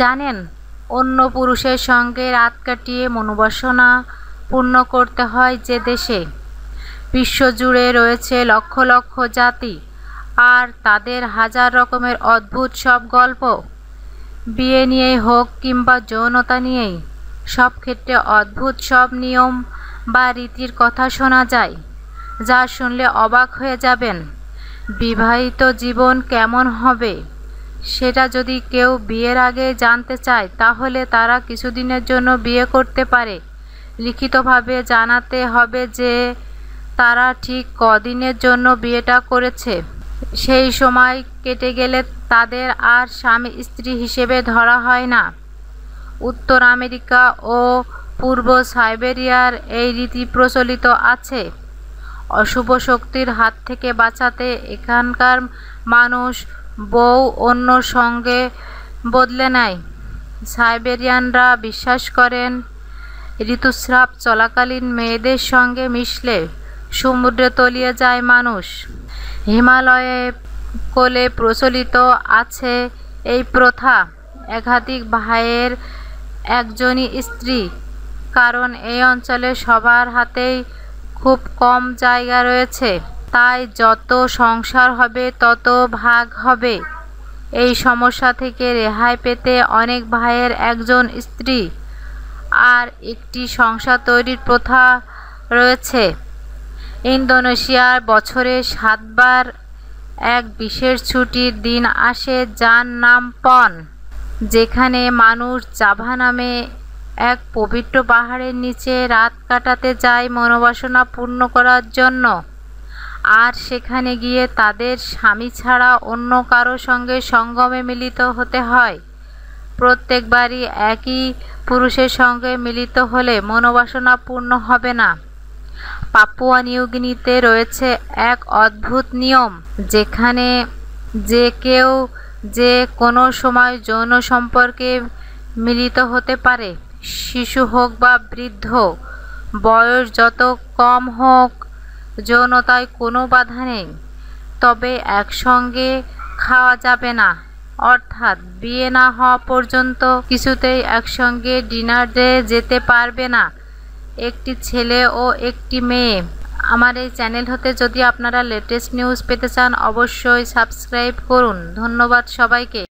জানেন অন্য পুরুষের সঙ্গে রাত কাটিয়ে মনোবাসনা পূর্ণ করতে হয় যে দেশে বিশ্বজুড়ে রয়েছে লক্ষ লক্ষ জাতি আর তাদের হাজার রকমের অদ্ভুত সব গল্প বিয়ে নিয়েই হোক কিংবা যৌনতা নিয়েই সব ক্ষেত্রে অদ্ভুত সব নিয়ম বা রীতির কথা শোনা যায় যা শুনলে অবাক হয়ে যাবেন বিবাহিত জীবন কেমন হবে সেটা যদি কেউ বিয়ের আগে জানতে চায় তাহলে তারা কিছুদিনের জন্য বিয়ে করতে পারে লিখিতভাবে জানাতে হবে যে তারা ঠিক কদিনের জন্য বিয়েটা করেছে সেই সময় কেটে গেলে তাদের আর স্বামী স্ত্রী হিসেবে ধরা হয় না উত্তর আমেরিকা ও পূর্ব সাইবেরিয়ার এই রীতি প্রচলিত আছে অশুভ শক্তির হাত থেকে বাঁচাতে এখানকার মানুষ বউ অন্য সঙ্গে বদলে নেয় সাইবেরিয়ানরা বিশ্বাস করেন ঋতুস্রাব চলাকালীন মেয়েদের সঙ্গে মিশলে সমুদ্রে তলিয়ে যায় মানুষ হিমালয়ে কোলে প্রচলিত আছে এই প্রথা একাধিক ভাইয়ের একজনই স্ত্রী কারণ এই অঞ্চলে সবার হাতেই খুব কম জায়গা রয়েছে তাই যত সংসার হবে তত ভাগ হবে এই সমস্যা থেকে রেহাই পেতে অনেক ভাইয়ের একজন স্ত্রী আর একটি সংসার তৈরির প্রথা রয়েছে ইন্দোনেশিয়ার বছরে সাতবার এক বিশেষ ছুটির দিন আসে যার নাম পন যেখানে মানুষ জাভা নামে এক পবিত্র পাহাড়ের নিচে রাত কাটাতে যায় মনোবাসনা পূর্ণ করার জন্য আর সেখানে গিয়ে তাদের স্বামী ছাড়া অন্য কারো সঙ্গে সঙ্গমে মিলিত হতে হয় প্রত্যেকবারই একই পুরুষের সঙ্গে মিলিত হলে মনোবাসনা পূর্ণ হবে না পাপুয়া নিউগিনিতে রয়েছে এক অদ্ভুত নিয়ম যেখানে যে কেউ যে কোনো সময় যৌন সম্পর্কে মিলিত হতে পারে শিশু হোক বা বৃদ্ধ বয়স যত কম হোক যৌনতায় কোনো বাধা নেই তবে একসঙ্গে খাওয়া যাবে না অর্থাৎ বিয়ে না হওয়া পর্যন্ত কিছুতেই একসঙ্গে ডিনারে যেতে পারবে না একটি ছেলে ও একটি মেয়ে আমার এই চ্যানেল হতে যদি আপনারা লেটেস্ট নিউজ পেতে চান অবশ্যই সাবস্ক্রাইব করুন ধন্যবাদ সবাইকে